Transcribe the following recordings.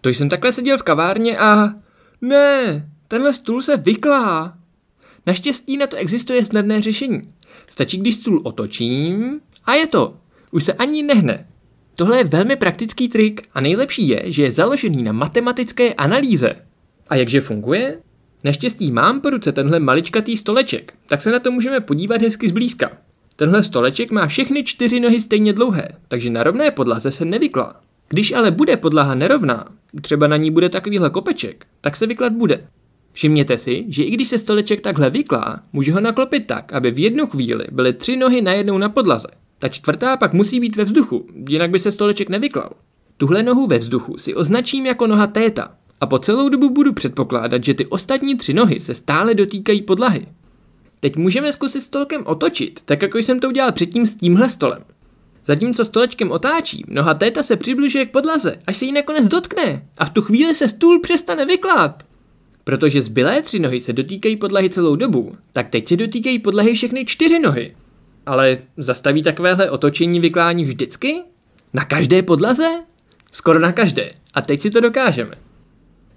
To jsem takhle seděl v kavárně a... Ne, tenhle stůl se vyklá. Naštěstí na to existuje snadné řešení. Stačí, když stůl otočím a je to. Už se ani nehne. Tohle je velmi praktický trik a nejlepší je, že je založený na matematické analýze. A jakže funguje? Naštěstí mám po ruce tenhle maličkatý stoleček, tak se na to můžeme podívat hezky zblízka. Tenhle stoleček má všechny čtyři nohy stejně dlouhé, takže na rovné podlaze se nevyklá. Když ale bude podlaha nerovná, třeba na ní bude takovýhle kopeček, tak se vyklad bude. Všimněte si, že i když se stoleček takhle vyklá, může ho naklopit tak, aby v jednu chvíli byly tři nohy najednou na podlaze. Ta čtvrtá pak musí být ve vzduchu, jinak by se stoleček nevyklal. Tuhle nohu ve vzduchu si označím jako noha téta a po celou dobu budu předpokládat, že ty ostatní tři nohy se stále dotýkají podlahy. Teď můžeme zkusit stolkem otočit, tak jako jsem to udělal předtím s tímhle stolem. Zatímco stolečkem otáčí, noha téta se přibližuje k podlaze, až se jí nakonec dotkne a v tu chvíli se stůl přestane vyklát. Protože zbylé tři nohy se dotýkají podlahy celou dobu, tak teď se dotýkají podlahy všechny čtyři nohy. Ale zastaví takovéhle otočení vyklání vždycky? Na každé podlaze? Skoro na každé. A teď si to dokážeme.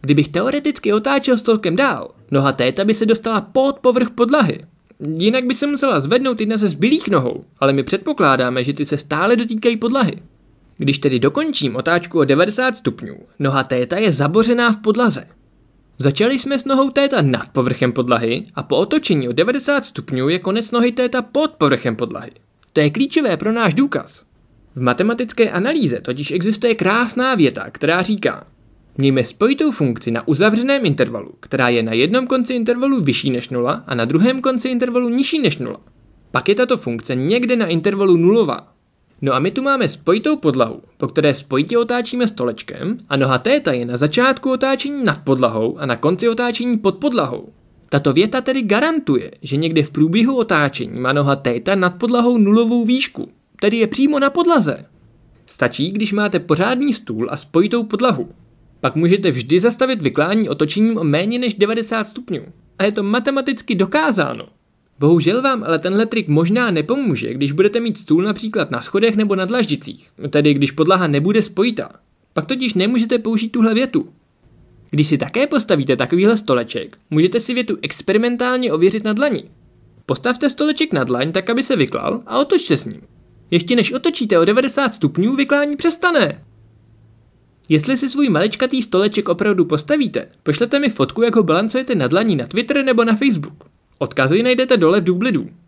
Kdybych teoreticky otáčel stolkem dál, noha téta by se dostala pod povrch podlahy, Jinak by se musela zvednout jedna ze zbylých nohou, ale my předpokládáme, že ty se stále dotýkají podlahy. Když tedy dokončím otáčku o 90 stupňů, noha téta je zabořená v podlaze. Začali jsme s nohou téta nad povrchem podlahy a po otočení o 90 stupňů je konec nohy téta pod povrchem podlahy. To je klíčové pro náš důkaz. V matematické analýze totiž existuje krásná věta, která říká, Mějme spojitou funkci na uzavřeném intervalu, která je na jednom konci intervalu vyšší než 0 a na druhém konci intervalu nižší než 0. Pak je tato funkce někde na intervalu nulová. No a my tu máme spojitou podlahu, po které spojitě otáčíme stolečkem a noha téta je na začátku otáčení nad podlahou a na konci otáčení pod podlahou. Tato věta tedy garantuje, že někde v průběhu otáčení má noha téta nad podlahou nulovou výšku, tedy je přímo na podlaze. Stačí, když máte pořádný stůl a spojitou podlahu pak můžete vždy zastavit vyklání otočením o méně než 90 stupňů. A je to matematicky dokázáno. Bohužel vám ale tenhle trik možná nepomůže, když budete mít stůl například na schodech nebo na dlaždicích, tedy když podlaha nebude spojitá. Pak totiž nemůžete použít tuhle větu. Když si také postavíte takovýhle stoleček, můžete si větu experimentálně ověřit na dlani. Postavte stoleček na dlaň tak, aby se vyklal a otočte s ním. Ještě než otočíte o 90 stupňů, vyklání přestane. Jestli si svůj maličkatý stoleček opravdu postavíte, pošlete mi fotku, jak ho balancujete na dlaní na Twitter nebo na Facebook. Odkazy najdete dole v dublidů.